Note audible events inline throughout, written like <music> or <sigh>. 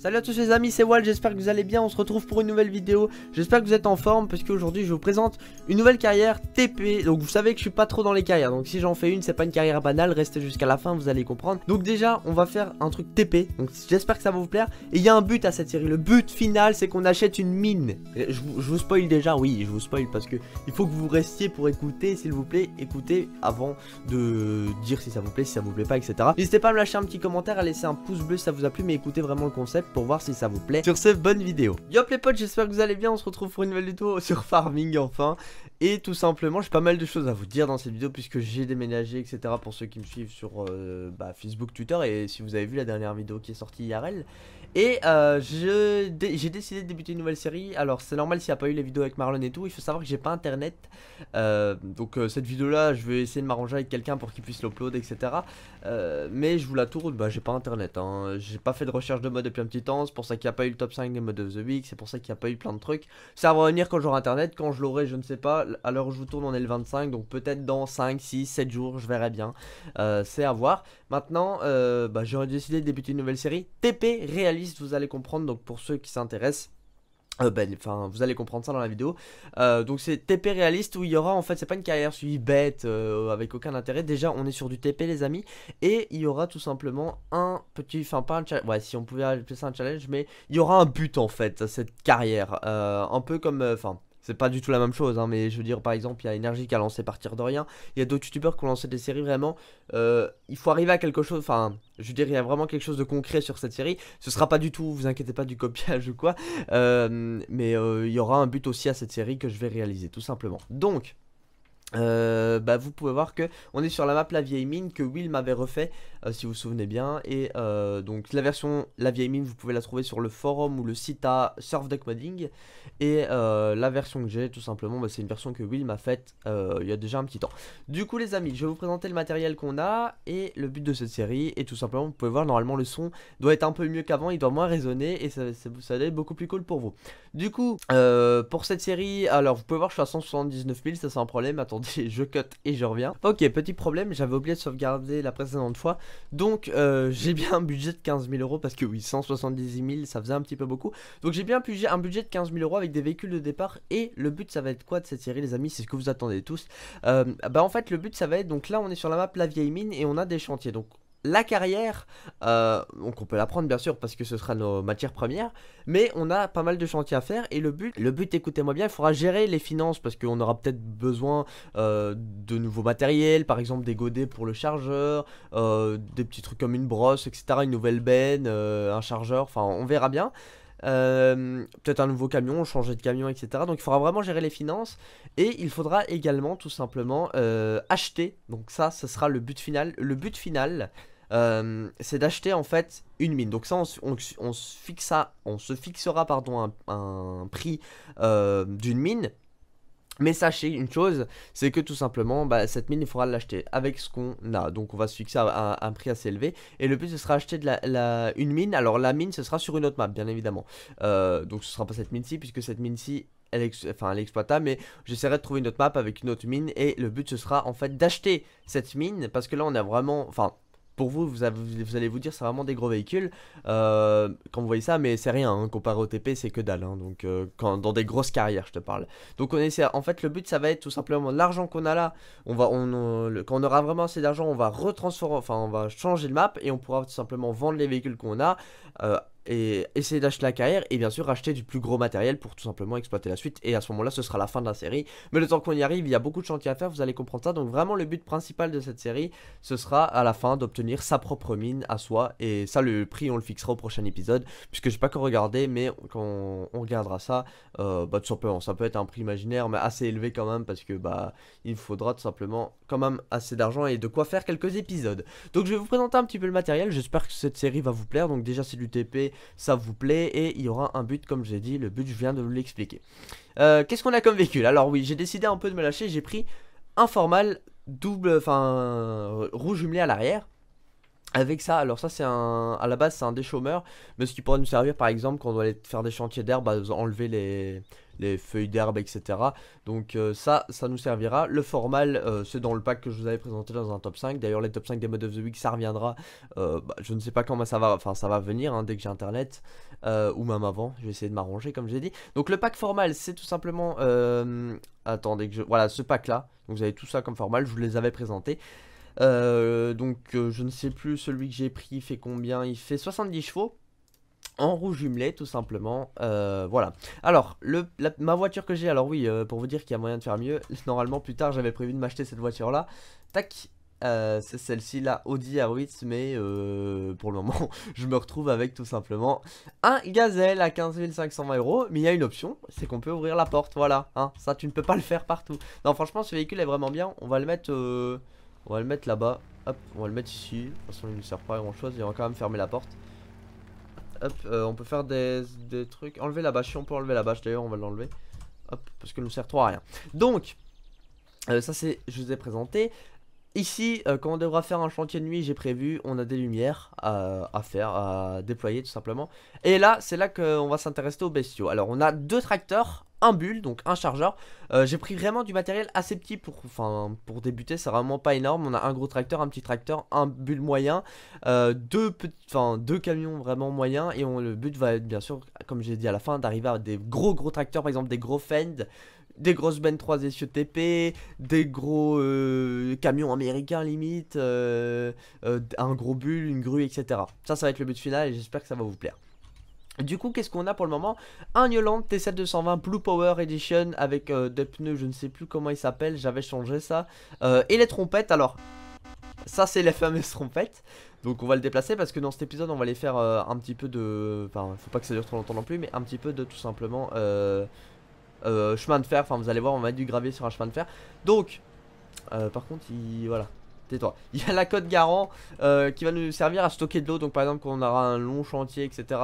Salut à tous les amis, c'est Wal, j'espère que vous allez bien, on se retrouve pour une nouvelle vidéo, j'espère que vous êtes en forme parce qu'aujourd'hui je vous présente une nouvelle carrière TP, donc vous savez que je suis pas trop dans les carrières, donc si j'en fais une c'est pas une carrière banale, restez jusqu'à la fin, vous allez comprendre. Donc déjà on va faire un truc TP, donc j'espère que ça va vous plaire, et il y a un but à cette série, le but final c'est qu'on achète une mine, je, je, vous spoil déjà, oui je vous spoil parce que il faut que vous restiez pour écouter, s'il vous plaît, écoutez avant de dire si ça vous plaît, si ça vous plaît pas, etc. N'hésitez pas à me lâcher un petit commentaire, à laisser un pouce bleu si ça vous a plu, mais écoutez vraiment le concept pour voir si ça vous plaît. Sur cette bonne vidéo. Yop les potes, j'espère que vous allez bien. On se retrouve pour une nouvelle vidéo sur farming enfin. Et tout simplement, j'ai pas mal de choses à vous dire dans cette vidéo puisque j'ai déménagé, etc. Pour ceux qui me suivent sur euh, bah, Facebook, Twitter et si vous avez vu la dernière vidéo qui est sortie hier elle Et euh, j'ai décidé de débuter une nouvelle série. Alors c'est normal s'il n'y a pas eu les vidéos avec Marlon et tout. Il faut savoir que j'ai pas internet. Euh, donc cette vidéo là, je vais essayer de m'arranger avec quelqu'un pour qu'il puisse l'upload, etc. mais je vous la tourne, bah j'ai pas internet. Hein. J'ai pas fait de recherche de mode depuis un petit temps. C'est pour ça qu'il n'y a pas eu le top 5 des modes of the week. C'est pour ça qu'il n'y a pas eu plein de trucs. Ça va revenir quand j'aurai internet. Quand je l'aurai, je ne sais pas à l'heure où je vous tourne, on est le 25, donc peut-être dans 5, 6, 7 jours, je verrai bien. Euh, c'est à voir. Maintenant, euh, bah, j'aurais décidé de débuter une nouvelle série. TP réaliste, vous allez comprendre, donc pour ceux qui s'intéressent. Euh, ben, enfin, vous allez comprendre ça dans la vidéo. Euh, donc c'est TP réaliste où il y aura en fait, c'est pas une carrière suivie bête avec aucun intérêt. Déjà, on est sur du TP les amis et il y aura tout simplement un petit, enfin pas un challenge, ouais si on pouvait appeler ça un challenge, mais il y aura un but en fait cette carrière, un peu comme, enfin c'est pas du tout la même chose, hein, mais je veux dire, par exemple, il y a Energy qui a lancé Partir de rien, il y a d'autres youtubeurs qui ont lancé des séries vraiment. Euh, il faut arriver à quelque chose, enfin, je veux dire, il y a vraiment quelque chose de concret sur cette série. Ce sera pas du tout, vous inquiétez pas, du copiage ou quoi, euh, mais euh, il y aura un but aussi à cette série que je vais réaliser, tout simplement. Donc. Euh, bah, vous pouvez voir que on est sur la map la vieille mine que Will m'avait refait euh, si vous vous souvenez bien et euh, donc la version la vieille mine vous pouvez la trouver sur le forum ou le site à Surf et la version que j'ai tout simplement bah, c'est une version que Will m'a faite il y a déjà un petit temps du coup les amis je vais vous présenter le matériel qu'on a et le but de cette série et tout simplement vous pouvez voir normalement le son doit être un peu mieux qu'avant il doit moins résonner et ça, ça, va être beaucoup plus cool pour vous du coup pour cette série alors vous pouvez voir je suis à 179 000 ça c'est un problème attendez <laughs> je cut et je reviens. Ok, petit problème, j'avais oublié de sauvegarder la précédente fois. Donc, euh, j'ai bien un budget de 15 000 euros parce que oui, 178 000, ça faisait un petit peu beaucoup. Donc, j'ai bien un budget de 15 000 euros avec des véhicules de départ. Et le but, ça va être quoi de cette série, les amis C'est ce que vous attendez tous. Euh, bah, en fait, le but, ça va être donc là, on est sur la map La Vieille Mine et on a des chantiers. Donc, la carrière, euh, donc on peut la prendre bien sûr parce que ce sera nos matières premières, mais on a pas mal de chantiers à faire et le but, le but écoutez-moi bien, il faudra gérer les finances parce qu'on aura peut-être besoin euh, de nouveaux matériels, par exemple des godets pour le chargeur, euh, des petits trucs comme une brosse, etc., une nouvelle benne, un chargeur, enfin on verra bien. Euh, peut-être un nouveau camion, changer de camion, etc. Donc il faudra vraiment gérer les finances et il faudra également tout simplement euh, acheter. Donc ça, ce sera le but final. Le but final, euh, c'est d'acheter en fait une mine. Donc ça, on, se, on se fixera pardon, un prix d'une mine mais sachez une chose, c'est que tout simplement, bah, cette mine, il faudra l'acheter avec ce qu'on a. Donc on va se fixer à, un, prix assez élevé. Et le but, ce sera acheter de la, une mine. Alors la mine, ce sera sur une autre map, bien évidemment. Euh, donc ce sera pas cette mine-ci, puisque cette mine-ci... Elle, enfin, elle est exploitable, mais j'essaierai de trouver une autre map avec une autre mine. Et le but ce sera en fait d'acheter cette mine parce que là on a vraiment. Enfin, pour vous, vous, allez vous dire c'est vraiment des gros véhicules euh, quand vous voyez ça, mais c'est rien, hein, comparé au TP c'est que dalle, hein. donc euh, quand, dans des grosses carrières je te parle. Donc on en fait le but ça va être tout simplement l'argent qu'on a là, on va, on, quand on aura vraiment assez d'argent on va retransformer, enfin on va changer le map et on pourra tout simplement vendre les véhicules qu'on a. Euh, et essayer d'acheter la carrière et bien sûr acheter du plus gros matériel pour tout simplement exploiter la suite et à ce moment là ce sera la fin de la série mais le temps qu'on y arrive il y a beaucoup de chantiers à faire vous allez comprendre ça donc vraiment le but principal de cette série ce sera à la fin d'obtenir sa propre mine à soi et ça le prix on le fixera au prochain épisode puisque j'ai pas qu'à regarder mais quand on, regardera ça euh, bah tout simplement ça peut être un prix imaginaire mais assez élevé quand même parce que bah il faudra tout simplement quand même assez d'argent et de quoi faire quelques épisodes. Donc je vais vous présenter un petit peu le matériel, j'espère que cette série va vous plaire. Donc déjà c'est du TP, ça vous plaît et il y aura un but comme j'ai dit, le but je viens de vous l'expliquer. Euh, qu'est-ce qu'on a comme véhicule Alors oui, j'ai décidé un peu de me lâcher, j'ai pris un formal double, enfin euh, rouge jumelé à l'arrière. Avec ça, alors ça c'est un, à la base c'est un déchaumeur. mais ce qui pourrait nous servir par exemple quand on doit aller faire des chantiers d'herbe, bah, enlever les, les feuilles d'herbe, etc. Donc euh, ça, ça nous servira. Le formal, euh, c'est dans le pack que je vous avais présenté dans un top 5. D'ailleurs, les top 5 des modes of the week, ça reviendra. Euh, bah, je ne sais pas comment ça va, enfin ça va venir hein, dès que j'ai internet ou même avant. Je vais essayer de m'arranger, comme j'ai dit. Donc le pack formal, c'est tout simplement, attendez que je, voilà, ce pack là. Donc vous avez tout ça comme formal. Je vous les avais présentés. donc je ne sais plus celui que j'ai pris il fait combien il fait 70 chevaux en rouge jumelée tout simplement. Euh, voilà. Alors, ma voiture que j'ai, alors oui, euh, pour vous dire qu'il y a moyen de faire mieux, <laughs> normalement plus tard j'avais prévu de m'acheter cette voiture là. Tac euh, c'est celle-ci là, Audi R8, mais pour le moment, <laughs> je me retrouve avec tout simplement un gazelle à 15 520 euros. Mais il y a une option, c'est qu'on peut ouvrir la porte, voilà. Hein, ça, tu ne peux pas le faire partout. Non, franchement, ce véhicule est vraiment bien. On va le mettre, on va le mettre là-bas. Hop, on va le mettre ici. De toute façon, il ne sert pas à grand-chose. Et va quand même fermer la porte. Hop, euh, on peut faire des, trucs. Enlever la bâche, si on peut enlever la bâche d'ailleurs, on va l'enlever. parce qu'elle nous sert trop à rien. Donc, euh, ça c'est, je vous ai présenté. Ici, euh, quand on devra faire un chantier de nuit, j'ai prévu, on a des lumières à, à, faire, à déployer tout simplement. Et là, c'est là qu'on va s'intéresser aux bestiaux. Alors, on a deux tracteurs un bulle, donc un chargeur. Euh, j'ai pris vraiment du matériel assez petit pour, pour débuter, c'est vraiment pas énorme. On a un gros tracteur, un petit tracteur, un bulle moyen, euh, deux, enfin, deux camions vraiment moyens. Et on, le but va être, bien sûr, comme j'ai dit à la fin, d'arriver à des gros gros tracteurs, par exemple des gros Fend. Des grosses Ben 3 essieux TP, des gros euh, camions américains limite, un gros bull, une grue, etc. Ça, ça va être le but final et j'espère que ça va vous plaire. Du coup, qu'est-ce qu'on a pour le moment Un Yolande T7-220 Blue Power Edition avec euh, des pneus, je ne sais plus comment ils s'appellent, j'avais changé ça. Euh, et les trompettes, alors, ça c'est les fameuses trompettes. Donc on va le déplacer parce que dans cet épisode, on va les faire euh, un petit peu de... Enfin, faut pas que ça dure trop longtemps non plus, mais un petit peu de tout simplement chemin de fer. Enfin, vous allez voir, on va mettre du gravier sur un chemin de fer. Donc, par contre, il... voilà, tais-toi. <laughs> Il y a la code garant qui va nous servir à stocker de l'eau. Donc par exemple quand on aura un long chantier, etc.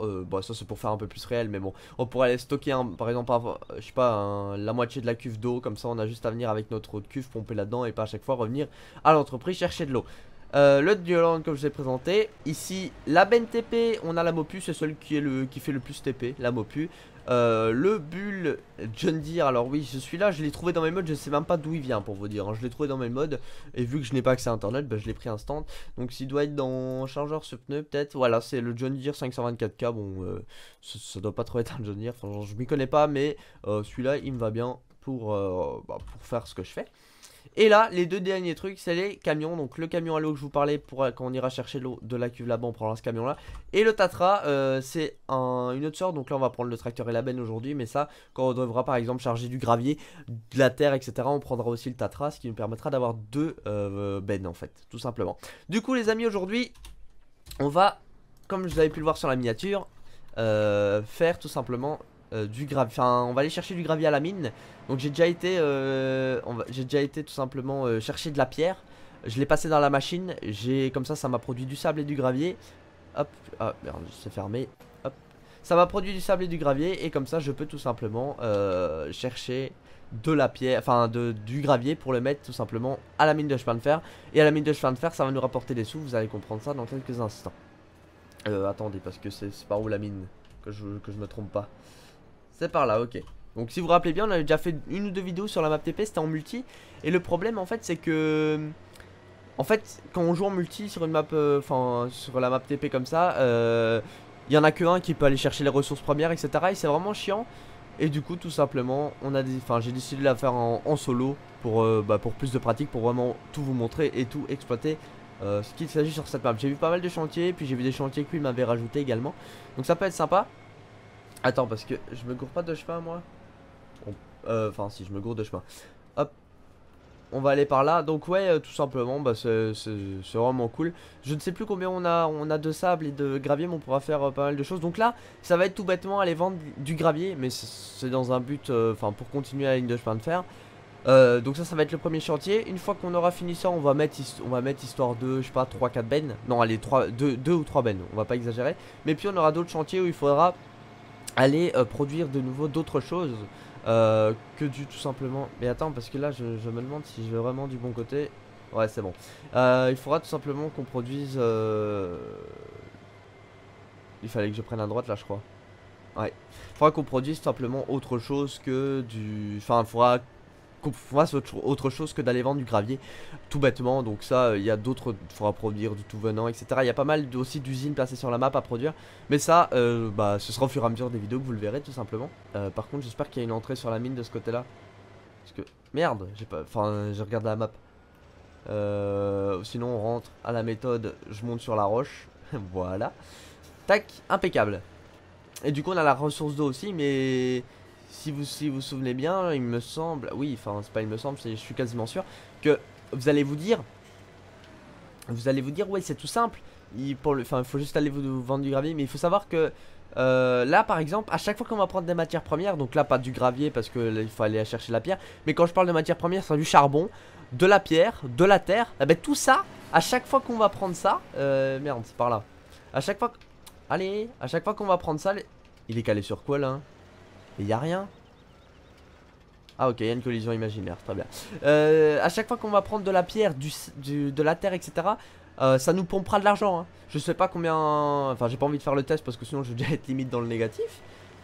Euh, bon, bah, ça c'est pour faire un peu plus réel, mais bon, on pourrait aller stocker par exemple, euh, je sais pas, la moitié de la cuve d'eau, comme ça on a juste à venir avec notre autre cuve, pomper là-dedans et pas à chaque fois revenir à l'entreprise chercher de l'eau. Euh, le Dioland comme je vous ai présenté Ici la TP on a la Mopu C'est celui qui, est le, qui fait le plus TP La Mopu euh, le Bull John Deere, alors oui, je suis là, je l'ai trouvé dans mes modes, je sais même pas d'où il vient pour vous dire. Hein. Je l'ai trouvé dans mes modes, et vu que je n'ai pas accès à internet, ben, je l'ai pris instant. Donc s'il doit être dans chargeur ce pneu, peut-être. Voilà, c'est le John Deere 524K. Bon, euh, ça, doit pas trop être un John Deere, je m'y connais pas, mais euh, celui-là, il me va bien pour, bah, pour faire ce que je fais. Et là, les deux derniers trucs, c'est les camions. Donc le camion à l'eau que je vous parlais pour euh, quand on ira chercher l'eau de la cuve là-bas, on prendra ce camion-là. Et le Tatra, euh, c'est une autre sorte. Donc là, on va prendre le tracteur et la benne aujourd'hui. Mais ça, quand on devra par exemple charger du gravier, de la terre, etc., on prendra aussi le Tatra, ce qui nous permettra d'avoir deux euh, bennes en fait, tout simplement. Du coup, les amis, aujourd'hui, on va, comme vous avez pu le voir sur la miniature, faire tout simplement euh, du gravier. Enfin, on va aller chercher du gravier à la mine. Donc j'ai déjà été, euh, j'ai déjà été tout simplement euh, chercher de la pierre. Je l'ai passé dans la machine. J'ai comme ça, ça m'a produit du sable et du gravier. Hop, ah merde, c'est fermé. Hop, ça m'a produit du sable et du gravier et comme ça, je peux tout simplement chercher de la pierre, enfin de, du gravier pour le mettre tout simplement à la mine de chemin de fer. Et à la mine de chemin de fer, ça va nous rapporter des sous. Vous allez comprendre ça dans quelques instants. attendez, parce que c'est par où la mine que je, que je me trompe pas. C'est par là, ok. Donc si vous vous rappelez bien, on avait déjà fait une ou deux vidéos sur la map TP, c'était en multi. Et le problème en fait c'est que... En fait, quand on joue en multi sur une map, euh, enfin sur la map TP comme ça, il euh, y en a que un qui peut aller chercher les ressources premières, etc. Et c'est vraiment chiant. Et du coup, tout simplement, on a, enfin, j'ai décidé de la faire en, solo pour, euh, bah, pour plus de pratique, pour vraiment tout vous montrer et tout exploiter ce qu'il s'agit sur cette map. J'ai vu pas mal de chantiers, puis j'ai vu des chantiers que lui m'avait rajouté également. Donc ça peut être sympa. Attends, parce que je me gourre pas de chemin, moi euh, Enfin, si, je me gourre de chemin. Hop. On va aller par là. Donc, ouais, euh, tout simplement, bah, c'est vraiment cool. Je ne sais plus combien on a, on a de sable et de gravier, mais on pourra faire euh, pas mal de choses. Donc là, ça va être tout bêtement aller vendre du gravier, mais c'est dans un but, enfin, pour continuer la ligne de chemin de fer. donc ça, ça va être le premier chantier. Une fois qu'on aura fini ça, on va mettre, on va mettre histoire de, je sais pas, 3-4 bennes. Non, allez, 3, 2, 2 ou 3 bennes, on va pas exagérer. Mais puis on aura d'autres chantiers où il faudra aller euh, produire de nouveau d'autres choses euh, que du tout simplement. Mais attends, parce que là, je, me demande si je vais vraiment du bon côté. Ouais, c'est bon. Euh, il faudra tout simplement qu'on produise. Il fallait que je prenne à droite là, je crois. Ouais. Il faudra qu'on produise tout simplement autre chose que du. Enfin, il faudra qu'on fasse autre, chose que d'aller vendre du gravier tout bêtement. Donc ça, euh, il y a d'autres, il faudra produire du tout venant, etc. Il y a pas mal aussi d'usines placées sur la map à produire. Mais ça, euh, bah, ce sera au fur et à mesure des vidéos que vous le verrez tout simplement. Euh, par contre, j'espère qu'il y a une entrée sur la mine de ce côté-là. Parce que, merde, j'ai pas, enfin, je regarde la map. sinon, on rentre à la méthode, je monte sur la roche. <laughs> voilà. Tac, impeccable. Et du coup, on a la ressource d'eau aussi, mais si vous, si vous souvenez bien, il me semble, oui, enfin c'est pas il me semble, je suis quasiment sûr, que vous allez vous dire, vous allez vous dire, ouais c'est tout simple, il faut juste aller vous, vendre du gravier, mais il faut savoir que euh, là par exemple, à chaque fois qu'on va prendre des matières premières, donc là pas du gravier parce que il faut aller chercher la pierre, mais quand je parle de matières premières, c'est du charbon, de la pierre, de la terre, eh ben, tout ça, à chaque fois qu'on va prendre ça, euh, merde c'est par là, à chaque fois, allez, à chaque fois qu'on va prendre ça, il est calé sur quoi là mais y'a rien. Ah ok, il y a une collision imaginaire, très bien. A euh, à chaque fois qu'on va prendre de la pierre, du, de la terre, etc., euh, ça nous pompera de l'argent. Hein. Je sais pas combien... Enfin, j'ai pas envie de faire le test parce que sinon je vais déjà être limite dans le négatif.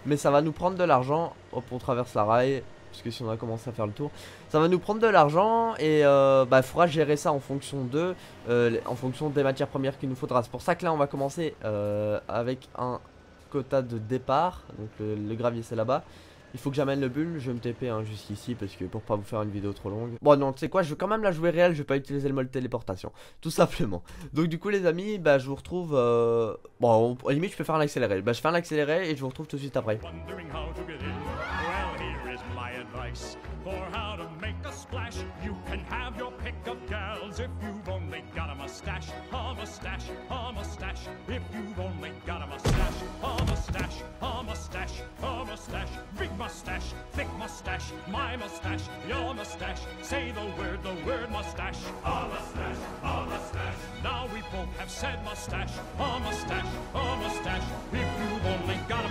Mais ça va nous prendre de l'argent. Hop, on traverse la rail. Parce que si on a commencé à faire le tour, ça va nous prendre de l'argent et euh, bah, il faudra gérer ça en fonction de, en fonction des matières premières qu'il nous faudra. C'est pour ça que là on va commencer avec un quota de départ. Donc le, gravier c'est là-bas. Il faut que j'amène le bulle, je vais me TP hein, jusqu'ici parce que pour pas vous faire une vidéo trop longue. Bon non, tu sais quoi, je vais quand même la jouer réelle, je vais pas utiliser le mode téléportation, <laughs> tout simplement. Donc du coup les amis, bah je vous retrouve... Euh, bon, à limite je peux faire un accéléré. Bah je fais un accéléré et je vous retrouve tout de suite après. my your Say the word, the word Now we both have said If only got a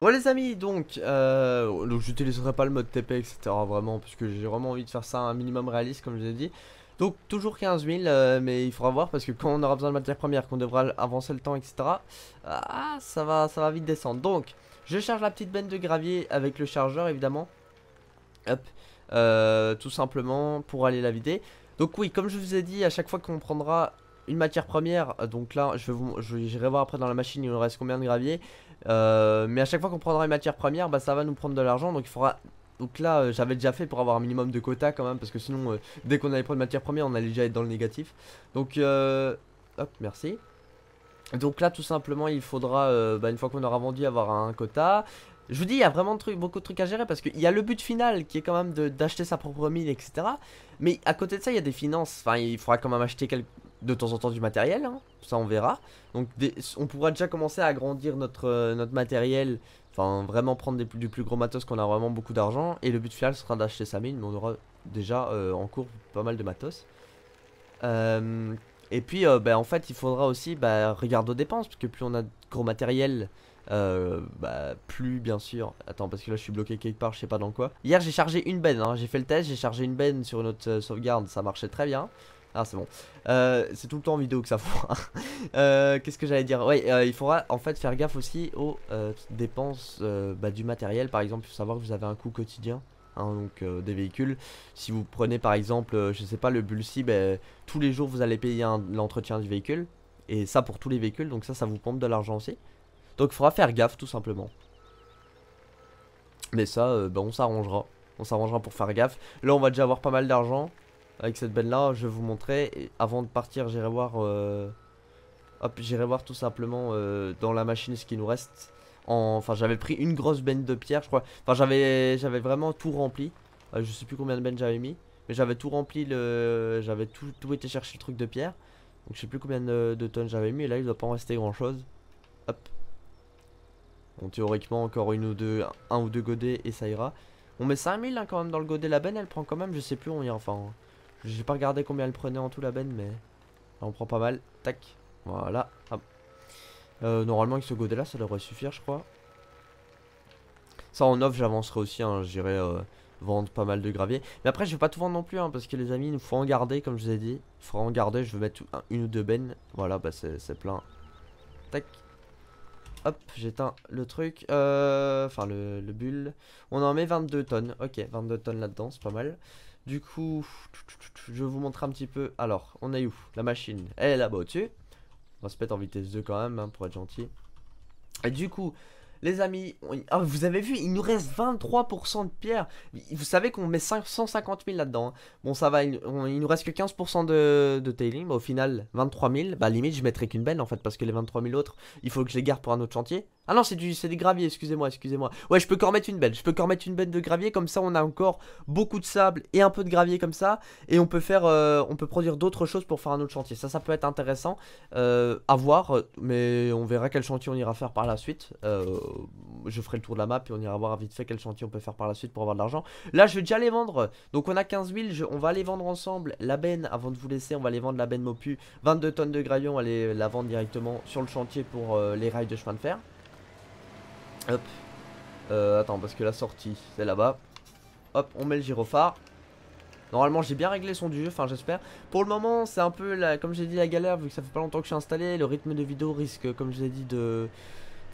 Bon les amis, donc, euh, donc je pas le mode TP, etc. vraiment, puisque j'ai vraiment envie de faire ça un minimum réaliste, comme je vous ai dit. Donc toujours 15 000, euh, mais il faudra voir parce que quand on aura besoin de matière première, qu'on devra avancer le temps, etc. Ah, ça va, ça va vite descendre. Donc, je charge la petite benne de gravier avec le chargeur évidemment. Hop. Euh, tout simplement pour aller la vider. Donc oui, comme je vous ai dit, à chaque fois qu'on prendra une matière première, euh, donc là, je vais vous, j'irai voir après dans la machine, il nous reste combien de gravier. Euh, mais à chaque fois qu'on prendra une matière première, bah ça va nous prendre de l'argent, donc il faudra... Donc là, j'avais déjà fait pour avoir un minimum de quota quand même, parce que sinon, dès qu'on allait prendre une matière première, on allait déjà être dans le négatif. Donc, hop, merci. Donc là tout simplement il faudra, euh, bah, une fois qu'on aura vendu, avoir un quota. Je vous dis, il y a vraiment beaucoup de trucs à gérer parce qu'il y a le but final qui est quand même d'acheter sa propre mine, etc. Mais à côté de ça, il y a des finances. Enfin, il faudra quand même acheter de temps en temps du matériel, hein. ça on verra. Donc on pourra déjà commencer à agrandir notre, euh, matériel, enfin vraiment prendre du plus gros matos qu'on a vraiment beaucoup d'argent. Et le but final sera d'acheter sa mine, mais on aura déjà euh, en cours pas mal de matos. Euh, et puis, euh, bah, en fait, il faudra aussi bah, regarder aux dépenses, parce que plus on a de gros matériel, euh, bah, plus bien sûr. Attends, parce que là, je suis bloqué quelque part, je sais pas dans quoi. Hier, j'ai chargé une benne, hein, j'ai fait le test, j'ai chargé une benne sur une autre euh, sauvegarde, ça marchait très bien. Ah, c'est bon. c'est tout le temps en vidéo que ça <laughs> fout. Qu'est-ce que j'allais dire Oui, il faudra en fait faire gaffe aussi aux dépenses du matériel. Par exemple, il faut savoir que vous avez un coût quotidien. Hein, donc euh, des véhicules. Si vous prenez par exemple, euh, je sais pas, le Bulsi, ben, tous les jours vous allez payer l'entretien du véhicule, et ça pour tous les véhicules, donc ça, ça vous pompe de l'argent aussi. Donc il faudra faire gaffe tout simplement. Mais ça, euh, ben, on s'arrangera. On s'arrangera pour faire gaffe. Là, on va déjà avoir pas mal d'argent. Avec cette benne là, je vais vous montrer. avant de partir, j'irai voir... Hop, j'irai voir tout simplement dans la machine ce qui nous reste. Enfin j'avais pris une grosse benne de pierre je crois Enfin j'avais j'avais vraiment tout rempli euh, Je sais plus combien de bennes j'avais mis Mais j'avais tout rempli le... J'avais tout, tout été chercher le truc de pierre Donc je sais plus combien de, tonnes j'avais mis Et là il doit pas en rester grand chose Hop Bon théoriquement encore une ou deux Un ou deux godets et ça ira On met 5000 hein, quand même dans le godet La benne elle prend quand même je sais plus on y est enfin J'ai pas regardé combien elle prenait en tout la benne mais on prend pas mal Tac voilà hop euh, normalement avec ce godet là ça devrait suffire je crois. Ça en off j'avancerai aussi, hein, j'irai euh, vendre pas mal de gravier. Mais après je vais pas tout vendre non plus hein, parce que les amis il faut en garder comme je vous ai dit. Il faut en garder, je veux mettre une ou deux bennes. Voilà bah c'est plein. Tac. Hop j'éteins le truc, euh, enfin le, le bulle. On en met 22 tonnes, ok 22 tonnes là-dedans c'est pas mal. Du coup, je vais vous montrer un petit peu. Alors, on est où La machine, elle est là-bas au-dessus. On se Respect en vitesse 2 quand même, hein, pour être gentil. Et du coup, les amis, ah, vous avez vu, il nous reste 23% de pierre Vous savez qu'on met 150 000 là-dedans. Hein. Bon, ça va, il, nous reste que 15% de, tailing. Bah, au final, 23 000. Bah, limite, je mettrai qu'une belle en fait, parce que les 23 000 autres, il faut que je les garde pour un autre chantier. Ah non, c'est du, des graviers, excusez-moi, excusez-moi. Ouais, je peux qu'en mettre une belle. Je peux qu'en mettre une belle de gravier, comme ça on a encore beaucoup de sable et un peu de gravier comme ça. Et on peut faire, euh, on peut produire d'autres choses pour faire un autre chantier. Ça, ça peut être intéressant euh, à voir, mais on verra quel chantier on ira faire par la suite. Euh, je ferai le tour de la map et on ira voir vite fait quel chantier on peut faire par la suite pour avoir de l'argent. Là, je vais déjà les vendre. Donc on a 15 000, on va les vendre ensemble. La benne, avant de vous laisser, on va les vendre la benne Mopu. 22 tonnes de gravier, on va la vendre directement sur le chantier pour les rails de chemin de fer. Hop. Euh, attends, parce que la sortie, c'est là-bas. Hop, on met le gyrophare. Normalement j'ai bien réglé son du jeu, enfin j'espère Pour le moment c'est un peu, la, comme j'ai dit, la galère Vu que ça fait pas longtemps que je suis installé Le rythme de vidéo risque, comme je l'ai dit, de...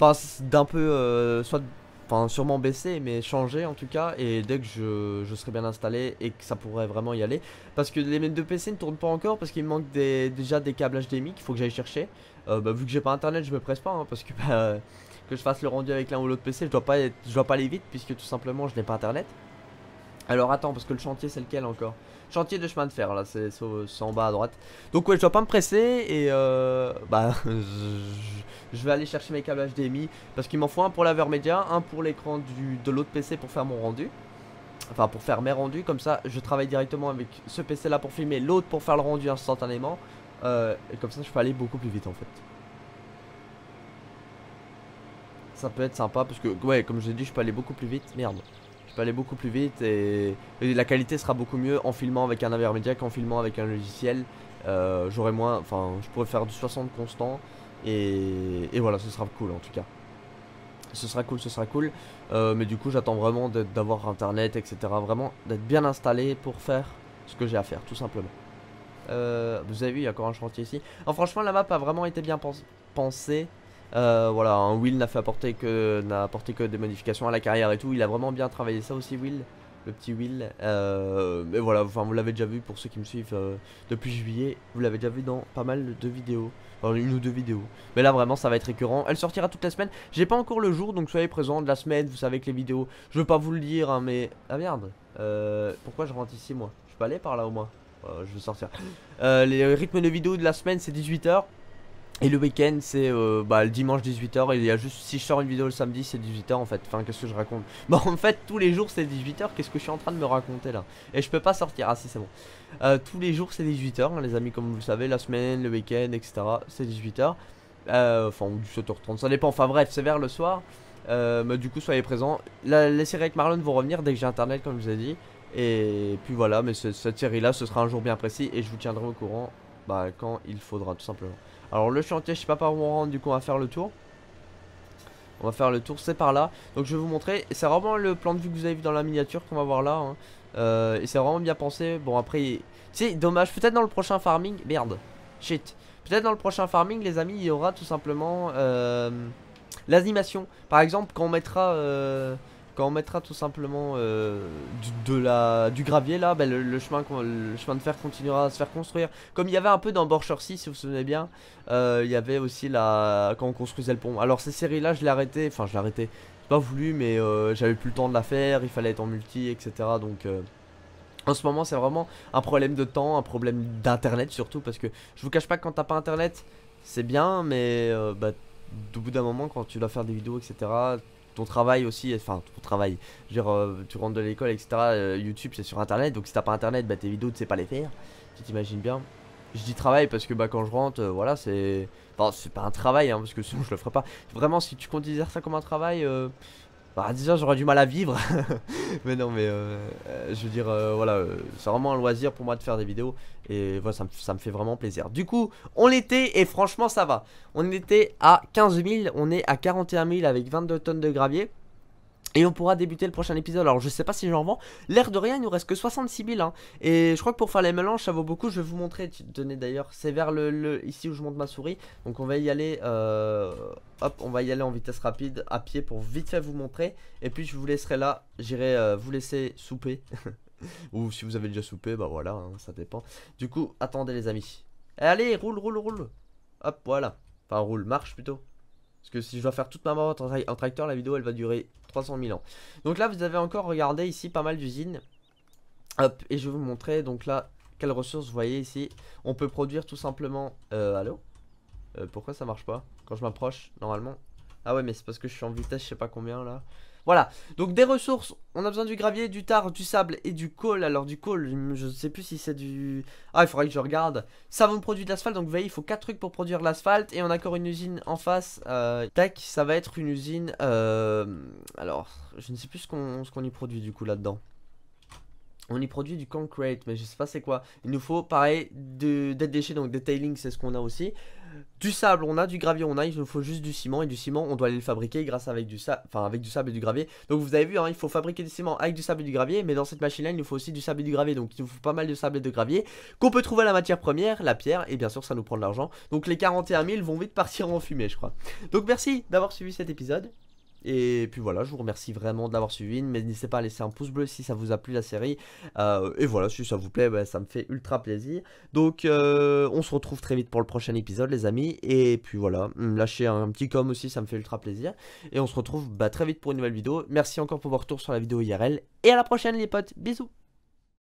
Enfin d'un peu, euh, soit... Enfin sûrement baisser, mais changer en tout cas Et dès que je, serai bien installé et que ça pourrait vraiment y aller Parce que les mêmes de PC ne tournent pas encore Parce qu'il me manque déjà des câbles HDMI qu'il faut que j'aille chercher euh, bah, Vu que j'ai pas internet je me presse pas hein, Parce que bah, que je fasse le rendu avec l'un ou l'autre PC, je dois pas je dois pas aller vite puisque tout simplement je n'ai pas internet. Alors attends, parce que le chantier c'est lequel encore Chantier de chemin de fer, là, c'est en bas à droite. Donc ouais, je dois pas me presser et euh, bah <laughs> je vais aller chercher mes câbles HDMI parce qu'il m'en faut un pour laver média un pour l'écran de l'autre PC pour faire mon rendu. Enfin pour faire mes rendus, comme ça je travaille directement avec ce PC là pour filmer, l'autre pour faire le rendu instantanément. Euh, et comme ça je peux aller beaucoup plus vite en fait ça peut être sympa parce que, ouais, comme j'ai dit, je peux aller beaucoup plus vite. Merde. Je peux aller beaucoup plus vite et, la qualité sera beaucoup mieux en filmant avec un média qu'en filmant avec un logiciel. Euh, J'aurai moins, enfin, je pourrais faire du 60 constant et, et voilà, ce sera cool en tout cas ce sera cool, ce sera cool. Euh, mais du coup, j'attends vraiment d'avoir internet, etc. Vraiment d'être bien installé pour faire ce que j'ai à faire, tout simplement. Euh, vous avez vu, il y a encore un chantier ici. En franchement, la map a vraiment été bien pensée. Euh, voilà, un Will n'a fait apporter que n'a apporté que des modifications à la carrière et tout. Il a vraiment bien travaillé ça aussi, Will. Le petit Will. Euh, mais voilà, enfin, vous l'avez déjà vu pour ceux qui me suivent euh, depuis juillet. Vous l'avez déjà vu dans pas mal de vidéos. Enfin, une ou deux vidéos. Mais là, vraiment, ça va être récurrent. Elle sortira toute la semaine. J'ai pas encore le jour, donc soyez présents de la semaine. Vous savez que les vidéos. Je veux pas vous le dire, hein, mais. Ah merde. pourquoi je rentre ici, moi Je peux aller par là au moins. je veux sortir. les rythmes de vidéos de la semaine, c'est 18h. Et le week-end, c'est euh, bah, le dimanche 18h. Il y a juste si je sors une vidéo le samedi, c'est 18h en fait. Enfin, qu'est-ce que je raconte Bon en fait, tous les jours, c'est 18h. Qu'est-ce que je suis en train de me raconter là Et je peux pas sortir. Ah, si, c'est bon. Euh, tous les jours, c'est 18h, hein, les amis, comme vous le savez. La semaine, le week-end, etc. C'est 18h. Euh, enfin, ou 17h30, ça dépend. Enfin, bref, c'est vers le soir. mais du coup, soyez présents. les séries avec Marlon vont revenir dès que j'ai internet, comme je vous ai dit. Et puis voilà, mais cette série là, ce sera un jour bien précis. Et je vous tiendrai au courant bah, quand il faudra, tout simplement. Alors le chantier, je sais pas par où on rentre, du coup on va faire le tour. On va faire le tour, c'est par là. Donc je vais vous montrer, c'est vraiment le plan de vue que vous avez vu dans la miniature qu'on va voir là. Hein. Euh, et c'est vraiment bien pensé. Bon après, c'est dommage, peut-être dans le prochain farming, merde, shit. Peut-être dans le prochain farming, les amis, il y aura tout simplement euh, l'animation. Par exemple, quand on mettra... Euh, quand on mettra tout simplement euh, du, de la, du gravier là, ben, le, chemin, le chemin de fer continuera à se faire construire. Comme il y avait un peu dans ci si vous vous souvenez bien, euh, il y avait aussi la, quand on construisait le pont. Alors ces séries là, je l'ai arrêté, enfin je l'ai arrêté, pas voulu, mais euh, j'avais plus le temps de la faire, il fallait être en multi, etc. Donc... En ce moment, c'est vraiment un problème de temps, un problème d'internet surtout, parce que je vous cache pas que quand t'as pas internet, c'est bien, mais bah, au bout d'un moment, quand tu dois faire des vidéos, etc., ton travail aussi, enfin ton travail, je veux dire, euh, tu rentres de l'école, etc. Euh, YouTube c'est sur internet, donc si t'as pas internet, bah tes vidéos tu sais pas les faire, tu t'imagines bien. Je dis travail parce que bah quand je rentre, euh, voilà, c'est. Enfin, c'est pas un travail, hein, parce que sinon je le ferai pas. Vraiment, si tu considères ça comme un travail, bah, déjà, j'aurais du mal à vivre. <laughs> mais non, mais euh, je veux dire, euh, voilà, euh, c'est vraiment un loisir pour moi de faire des vidéos. Et voilà, ça me, ça me fait vraiment plaisir. Du coup, on l'était et franchement, ça va. On était à 15 000, on est à 41 000 avec 22 tonnes de gravier. Et on pourra débuter le prochain épisode. Alors je sais pas si j'en vends. L'air de rien, il nous reste que 66 000. Hein. Et je crois que pour faire les mélanges, ça vaut beaucoup. Je vais vous montrer. Tenez d'ailleurs, c'est vers le, ici où je monte ma souris. Donc on va y aller. Euh, hop, on va y aller en vitesse rapide, à pied, pour vite fait vous montrer. Et puis je vous laisserai là. J'irai euh, vous laisser souper. <laughs> Ou si vous avez déjà souper bah voilà, hein, ça dépend. Du coup, attendez les amis. Allez, roule, roule, roule. Hop, voilà. Enfin, roule, marche plutôt. Parce que si je dois faire toute ma mort en, tracteur, la vidéo elle va durer 300 000 ans. Donc là, vous avez encore regardé ici pas mal d'usines. Hop, et je vais vous montrer donc là quelles ressources vous voyez ici. On peut produire tout simplement. Euh, allô euh, Pourquoi ça marche pas Quand je m'approche, normalement. Ah ouais, mais c'est parce que je suis en vitesse, je sais pas combien là. Voilà, donc des ressources, on a besoin du gravier, du tar, du sable et du col Alors du col je ne sais plus si c'est du... Ah, il faudrait que je regarde. Ça va me produire de l'asphalte, donc vous voyez, il faut 4 trucs pour produire l'asphalte. Et on a encore une usine en face. Euh, tac, ça va être une usine... Euh, alors, je ne sais plus ce qu'on y produit du coup là-dedans on y produit du concrete, mais je sais pas c'est quoi. Il nous faut pareil de, des déchets, donc des tailings, c'est ce qu'on a aussi. Du sable, on a du gravier, on a, il nous faut juste du ciment et du ciment, on doit aller le fabriquer grâce avec du sable, avec du sable et du gravier. Donc vous avez vu, hein, il faut fabriquer du ciment avec du sable et du gravier, mais dans cette machine-là, il nous faut aussi du sable et du gravier, donc il nous faut pas mal de sable et de gravier qu'on peut trouver la matière première, la pierre, et bien sûr ça nous prend de l'argent. Donc les 41 000 vont vite partir en fumée, je crois. Donc merci d'avoir suivi cet épisode. Et puis voilà, je vous remercie vraiment de l'avoir suivi. Mais n'hésitez pas à laisser un pouce bleu si ça vous a plu la série. Euh, et voilà, si ça vous plaît, bah, ça me fait ultra plaisir. Donc euh, on se retrouve très vite pour le prochain épisode, les amis. Et puis voilà, hum, lâchez un, petit comme aussi, ça me fait ultra plaisir. Et on se retrouve bah, très vite pour une nouvelle vidéo. Merci encore pour vos retours sur la vidéo IRL. Et à la prochaine les potes. Bisous